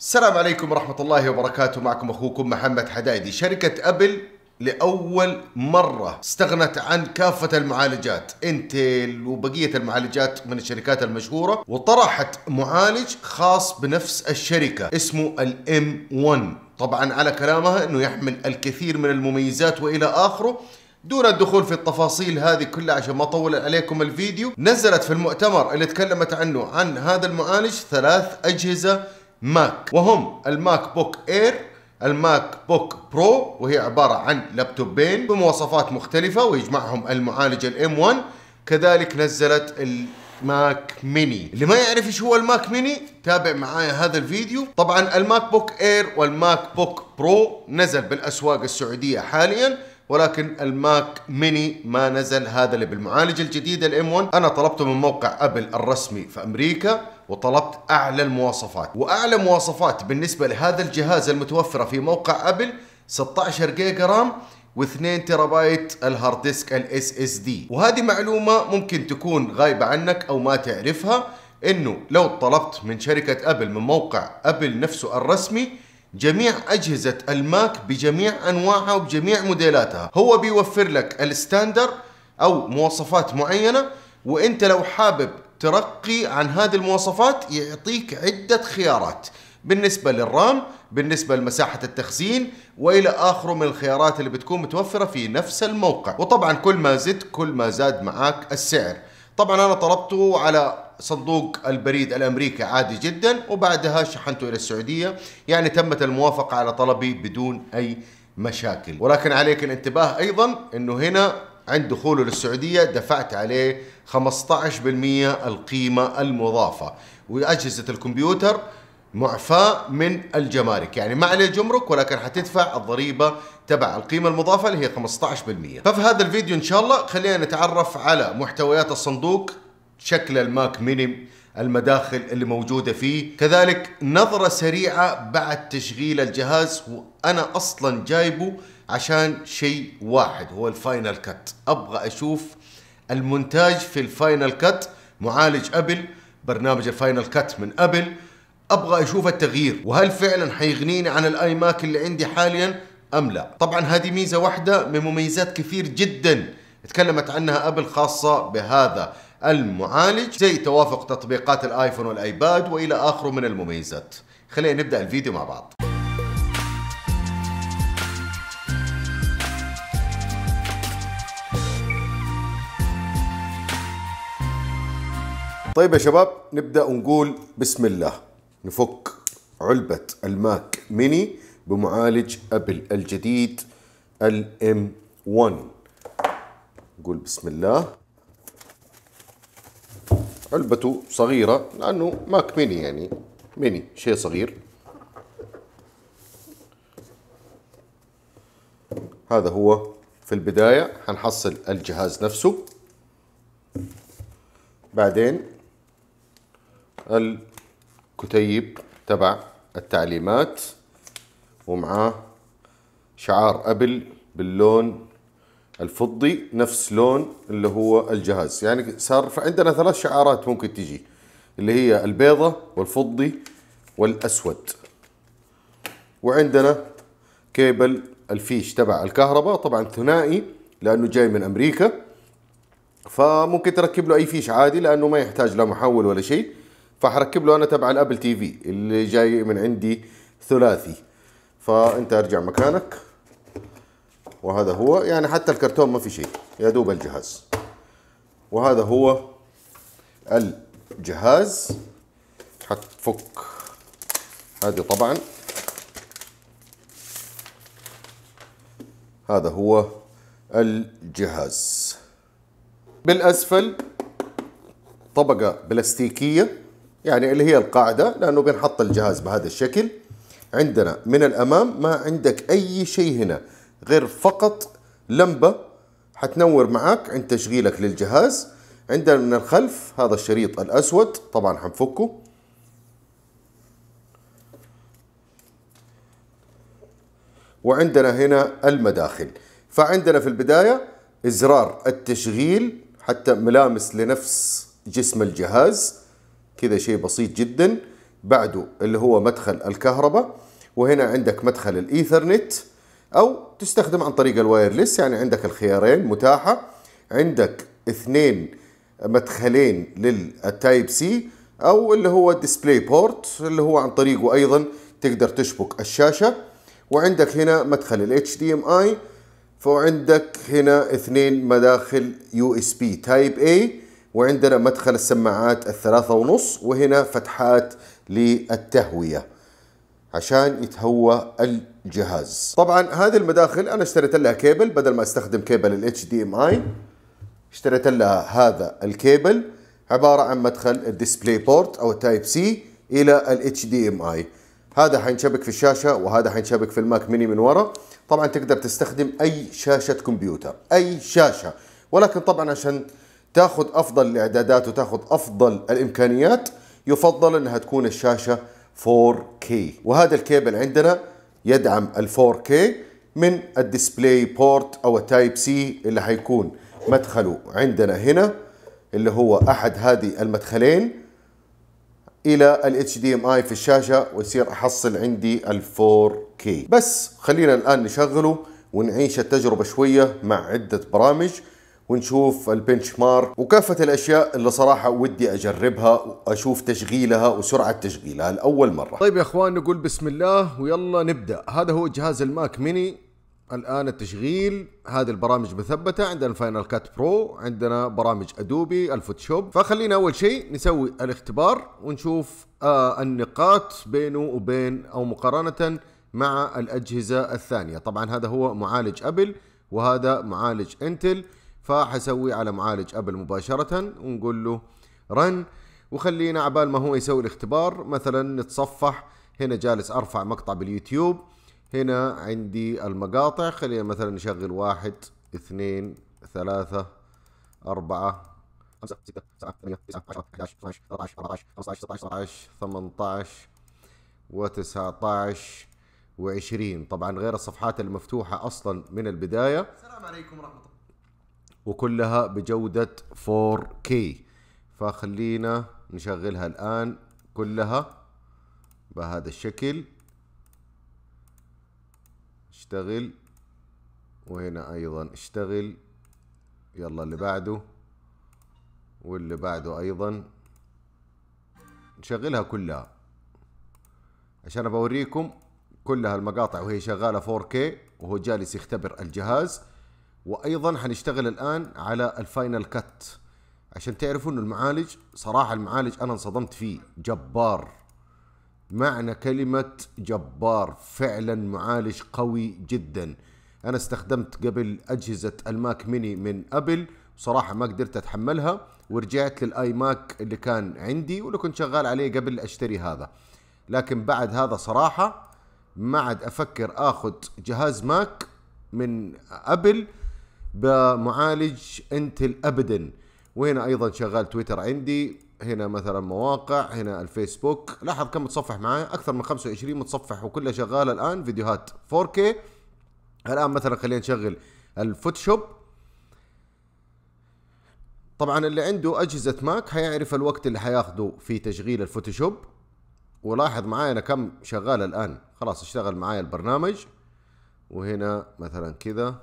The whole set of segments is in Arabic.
السلام عليكم ورحمة الله وبركاته معكم أخوكم محمد حدايدي شركة أبل لأول مرة استغنت عن كافة المعالجات انتل وبقية المعالجات من الشركات المشهورة وطرحت معالج خاص بنفس الشركة اسمه الـ m 1 طبعا على كلامها انه يحمل الكثير من المميزات والى اخره دون الدخول في التفاصيل هذه كلها عشان ما اطول عليكم الفيديو نزلت في المؤتمر اللي تكلمت عنه عن هذا المعالج ثلاث اجهزه ماك وهم الماك بوك اير الماك بوك برو وهي عبارة عن لابتوبين بمواصفات مختلفة ويجمعهم المعالج الام 1 كذلك نزلت الماك ميني اللي ما يعرف ايش هو الماك ميني تابع معايا هذا الفيديو طبعا الماك بوك اير والماك بوك برو نزل بالاسواق السعودية حاليا ولكن الماك ميني ما نزل هذا اللي بالمعالج الجديد الام 1 انا طلبته من موقع ابل الرسمي في امريكا وطلبت أعلى المواصفات وأعلى مواصفات بالنسبة لهذا الجهاز المتوفرة في موقع أبل 16 جيجا رام و2 تيرابايت الهارد ديسك الاس اس دي وهذه معلومه ممكن تكون غايبه عنك او ما تعرفها انه لو طلبت من شركه ابل من موقع ابل نفسه الرسمي جميع اجهزه الماك بجميع انواعها وبجميع موديلاتها هو بيوفر لك الستاندر او مواصفات معينه وانت لو حابب ترقي عن هذه المواصفات يعطيك عدة خيارات بالنسبة للرام بالنسبة لمساحة التخزين وإلى آخره من الخيارات اللي بتكون متوفرة في نفس الموقع وطبعا كل ما زدت كل ما زاد معاك السعر طبعا أنا طلبته على صندوق البريد الامريكي عادي جدا وبعدها شحنته الى السعوديه يعني تمت الموافقه على طلبي بدون اي مشاكل ولكن عليك الانتباه ايضا انه هنا عند دخوله للسعودية دفعت عليه 15% القيمة المضافة وأجهزة الكمبيوتر معفاة من الجمارك يعني ما عليه جمرك ولكن حتدفع الضريبة تبع القيمة المضافة اللي هي 15% ففي هذا الفيديو إن شاء الله خلينا نتعرف على محتويات الصندوق شكل الماك ميني المداخل اللي موجودة فيه كذلك نظرة سريعة بعد تشغيل الجهاز وأنا أصلا جايبه عشان شيء واحد هو الفاينل كات ابغى اشوف المونتاج في الفاينل كات معالج ابل برنامج الفاينل كات من ابل ابغى اشوف التغيير وهل فعلا حيغنيني عن الاي ماك اللي عندي حاليا ام لا طبعا هذه ميزه واحده من مميزات كثير جدا تكلمت عنها ابل خاصه بهذا المعالج زي توافق تطبيقات الايفون والايباد والى اخره من المميزات خلينا نبدا الفيديو مع بعض طيب يا شباب نبدأ ونقول بسم الله نفك علبة الماك ميني بمعالج أبل الجديد الام 1 نقول بسم الله علبته صغيرة لأنه ماك ميني يعني ميني شيء صغير هذا هو في البداية حنحصل الجهاز نفسه بعدين الكتيب تبع التعليمات ومعاه شعار ابل باللون الفضي نفس لون اللي هو الجهاز يعني صار عندنا ثلاث شعارات ممكن تجي اللي هي البيضة والفضي والأسود وعندنا كيبل الفيش تبع الكهرباء طبعا ثنائي لأنه جاي من أمريكا فممكن تركب له أي فيش عادي لأنه ما يحتاج لا محول ولا شيء فحركب له انا تبع الابل تي في اللي جاي من عندي ثلاثي فانت ارجع مكانك وهذا هو يعني حتى الكرتون ما في شيء يا دوب الجهاز وهذا هو الجهاز حتفك هذه طبعا هذا هو الجهاز بالاسفل طبقه بلاستيكيه يعني اللي هي القاعدة لأنه بنحط الجهاز بهذا الشكل عندنا من الأمام ما عندك أي شيء هنا غير فقط لمبة حتنور معك عند تشغيلك للجهاز عندنا من الخلف هذا الشريط الأسود طبعا حنفكه وعندنا هنا المداخل فعندنا في البداية إزرار التشغيل حتى ملامس لنفس جسم الجهاز كذا شيء بسيط جدا بعده اللي هو مدخل الكهرباء وهنا عندك مدخل الايثرنت او تستخدم عن طريق الوايرلس يعني عندك الخيارين متاحه عندك اثنين مدخلين للتايب سي او اللي هو الديسبلاي بورت اللي هو عن طريقه ايضا تقدر تشبك الشاشه وعندك هنا مدخل ال HDMI فعندك هنا اثنين مداخل يو اس بي تايب A وعندنا مدخل السماعات الثلاثة ونص وهنا فتحات للتهوية عشان يتهوى الجهاز طبعا هذه المداخل انا اشتريت لها كيبل بدل ما استخدم كيبل ال HDMI اشتريت لها هذا الكيبل عبارة عن مدخل الديسبلاي بورت او التايب سي الى ال HDMI هذا حينشبك في الشاشة وهذا حينشبك في الماك ميني من ورا طبعا تقدر تستخدم اي شاشة كمبيوتر اي شاشة ولكن طبعا عشان تاخذ افضل الاعدادات وتاخذ افضل الامكانيات يفضل انها تكون الشاشه 4K وهذا الكيبل عندنا يدعم ال 4K من الديسبلاي بورت او التايب سي اللي حيكون مدخله عندنا هنا اللي هو احد هذه المدخلين الى ال HDMI في الشاشه ويصير احصل عندي ال 4K بس خلينا الان نشغله ونعيش التجربه شويه مع عده برامج ونشوف البنش مارك وكافة الأشياء اللي صراحة ودي أجربها وأشوف تشغيلها وسرعة تشغيلها لأول مرة طيب يا أخوان نقول بسم الله ويلا نبدأ هذا هو جهاز الماك ميني الآن التشغيل هذه البرامج مثبتة عندنا الفاينل كات برو عندنا برامج أدوبي الفوتوشوب فخلينا أول شيء نسوي الاختبار ونشوف آه النقاط بينه وبين أو مقارنة مع الأجهزة الثانية طبعا هذا هو معالج أبل وهذا معالج انتل فحسوي على معالج ابل مباشره ونقول له رن وخلينا عبال ما هو يسوي الاختبار مثلا نتصفح هنا جالس ارفع مقطع باليوتيوب هنا عندي المقاطع خلينا مثلا نشغل واحد اثنين ثلاثة أربعة خمسة ستة سبعة ثمانية تسعة عشرة 11 12 13 عشر 15 16 18 و19 و20 طبعا غير الصفحات المفتوحة أصلا من البداية السلام عليكم ورحمة الله وكلها بجودة 4K فخلينا نشغلها الآن كلها بهذا الشكل اشتغل وهنا أيضا اشتغل يلا اللي بعده واللي بعده أيضا نشغلها كلها عشان بوريكم كلها المقاطع وهي شغالة 4K وهو جالس يختبر الجهاز وايضا حنشتغل الان على الفاينل كات عشان تعرفوا انه المعالج صراحه المعالج انا انصدمت فيه جبار معنى كلمه جبار فعلا معالج قوي جدا انا استخدمت قبل اجهزه الماك ميني من ابل صراحه ما قدرت اتحملها ورجعت للاي ماك اللي كان عندي واللي كنت شغال عليه قبل اشتري هذا لكن بعد هذا صراحه ما عاد افكر اخذ جهاز ماك من ابل بمعالج انتل ابدا وهنا ايضا شغال تويتر عندي هنا مثلا مواقع هنا الفيسبوك لاحظ كم متصفح معايا اكثر من 25 متصفح وكلها شغاله الان فيديوهات 4K الان مثلا خلينا نشغل الفوتوشوب طبعا اللي عنده اجهزه ماك حيعرف الوقت اللي حياخده في تشغيل الفوتوشوب ولاحظ معايا انا كم شغال الان خلاص اشتغل معايا البرنامج وهنا مثلا كذا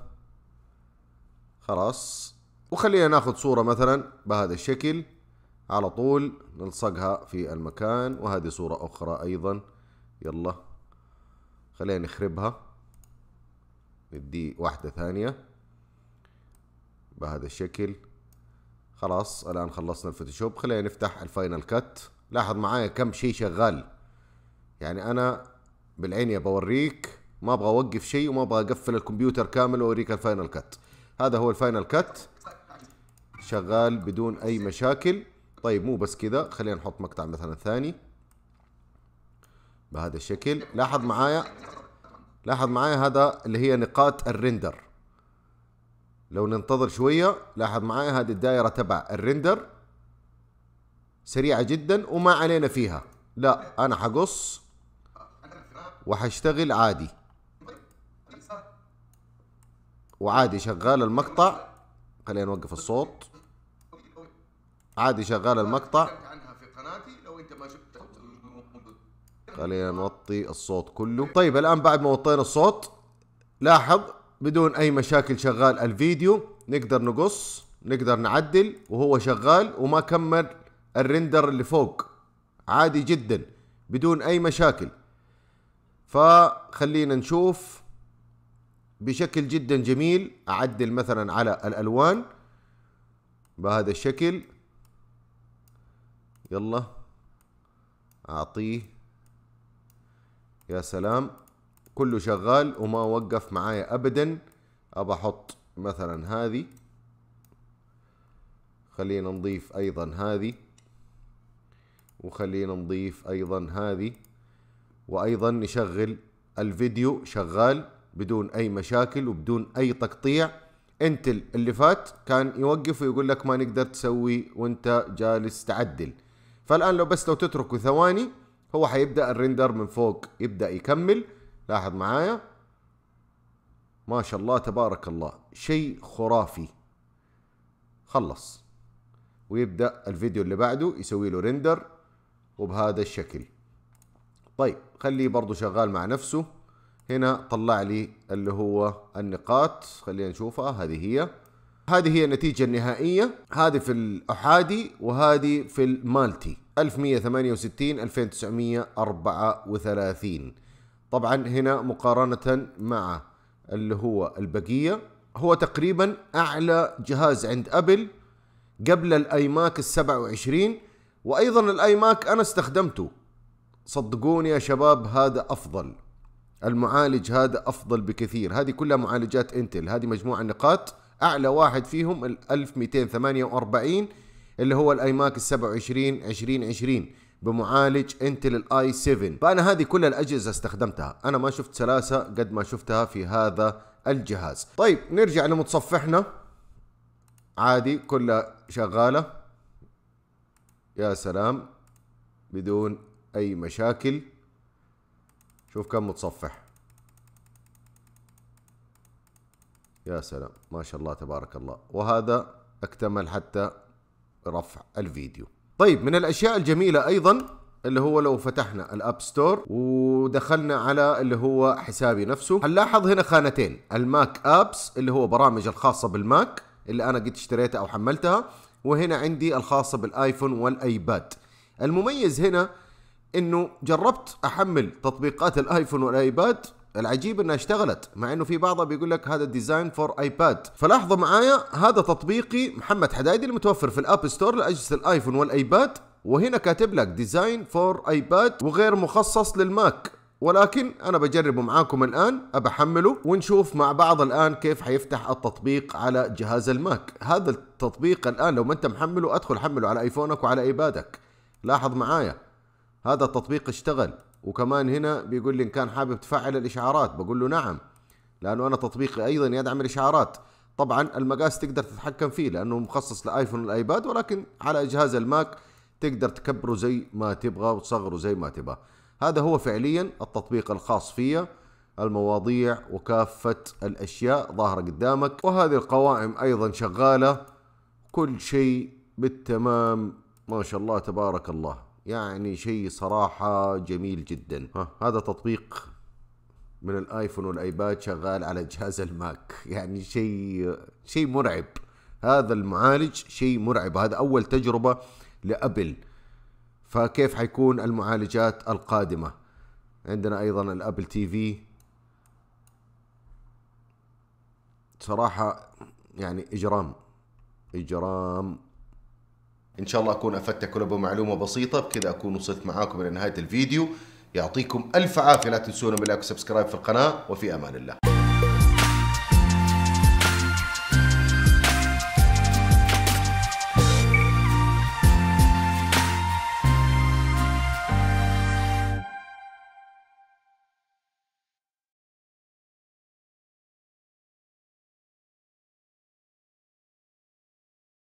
خلاص وخلينا ناخذ صورة مثلا بهذا الشكل على طول نلصقها في المكان وهذه صورة أخرى أيضا يلا خلينا نخربها ندي واحدة ثانية بهذا الشكل خلاص الآن خلصنا الفوتوشوب خلينا نفتح الفاينل كات لاحظ معايا كم شيء شغال يعني أنا بالعين يا بوريك ما ابغى اوقف شيء وما ابغى اقفل الكمبيوتر كامل واوريك الفاينل كات هذا هو الفاينل كات شغال بدون اي مشاكل طيب مو بس كذا خلينا نحط مقطع مثلا ثاني بهذا الشكل لاحظ معايا لاحظ معايا هذا اللي هي نقاط الريندر لو ننتظر شوية لاحظ معايا هذه الدائرة تبع الريندر سريعة جدا وما علينا فيها لا انا حقص وحشتغل عادي وعادي شغال المقطع خلينا نوقف الصوت عادي شغال المقطع خلينا نوطي الصوت كله طيب الان بعد ما وطينا الصوت لاحظ بدون اي مشاكل شغال الفيديو نقدر نقص نقدر نعدل وهو شغال وما كمل الرندر اللي فوق عادي جدا بدون اي مشاكل فخلينا نشوف بشكل جدا جميل اعدل مثلا على الالوان بهذا الشكل يلا اعطيه يا سلام كله شغال وما وقف معايا ابدا ابى احط مثلا هذه خلينا نضيف ايضا هذه وخلينا نضيف ايضا هذه وايضا نشغل الفيديو شغال بدون اي مشاكل وبدون اي تقطيع انتل اللي فات كان يوقف ويقول لك ما نقدر تسوي وانت جالس تعدل فالان لو بس لو تتركه ثواني هو حيبدا الريندر من فوق يبدا يكمل لاحظ معايا ما شاء الله تبارك الله شيء خرافي خلص ويبدا الفيديو اللي بعده يسوي له ريندر وبهذا الشكل طيب خليه برضه شغال مع نفسه هنا طلع لي اللي هو النقاط خلينا نشوفها هذه هي هذه هي النتيجة النهائية هذه في الأحادي وهذه في المالتي 1168 2934 طبعا هنا مقارنة مع اللي هو البقية هو تقريبا أعلى جهاز عند أبل قبل الاي ماك ال 27 وايضا الاي ماك انا استخدمته صدقوني يا شباب هذا افضل المعالج هذا افضل بكثير هذه كلها معالجات انتل هذه مجموعه نقاط اعلى واحد فيهم ال 1248 اللي هو الاي ماك ال 27 2020 بمعالج انتل الاي 7 فانا هذه كل الاجهزه استخدمتها انا ما شفت سلاسه قد ما شفتها في هذا الجهاز طيب نرجع لمتصفحنا عادي كلها شغاله يا سلام بدون اي مشاكل شوف كم متصفح يا سلام ما شاء الله تبارك الله وهذا اكتمل حتى رفع الفيديو طيب من الاشياء الجميله ايضا اللي هو لو فتحنا الاب ستور ودخلنا على اللي هو حسابي نفسه هنلاحظ هنا خانتين الماك ابس اللي هو برامج الخاصه بالماك اللي انا قد اشتريتها او حملتها وهنا عندي الخاصه بالايفون والايباد المميز هنا انه جربت احمل تطبيقات الايفون والايباد العجيب انها اشتغلت مع انه في بعضها بيقول لك هذا ديزاين فور ايباد فلاحظوا معايا هذا تطبيقي محمد حدايدي المتوفر في الاب ستور لاجهزه الايفون والايباد وهنا كاتب لك ديزاين فور ايباد وغير مخصص للماك ولكن انا بجربه معاكم الان ابى احمله ونشوف مع بعض الان كيف حيفتح التطبيق على جهاز الماك هذا التطبيق الان لو ما انت محمله ادخل حمله على ايفونك وعلى ايبادك لاحظ معايا هذا التطبيق اشتغل وكمان هنا بيقول لي ان كان حابب تفعل الاشعارات بقول له نعم لانه انا تطبيقي ايضا يدعم الاشعارات طبعا المقاس تقدر تتحكم فيه لانه مخصص لايفون والايباد ولكن على جهاز الماك تقدر تكبره زي ما تبغى وتصغره زي ما تبغى هذا هو فعليا التطبيق الخاص فيه المواضيع وكافة الأشياء ظاهرة قدامك وهذه القوائم أيضا شغالة كل شيء بالتمام ما شاء الله تبارك الله يعني شيء صراحة جميل جدا ها هذا تطبيق من الايفون والايباد شغال على جهاز الماك يعني شيء شيء مرعب هذا المعالج شيء مرعب هذا اول تجربة لابل فكيف حيكون المعالجات القادمة عندنا ايضا الابل تي في صراحة يعني اجرام اجرام ان شاء الله اكون افدتكم بمعلومه بسيطه بكذا اكون وصلت معاكم الى نهايه الفيديو يعطيكم الف عافيه لا تنسونا من وسبسكرايب في القناه وفي امان الله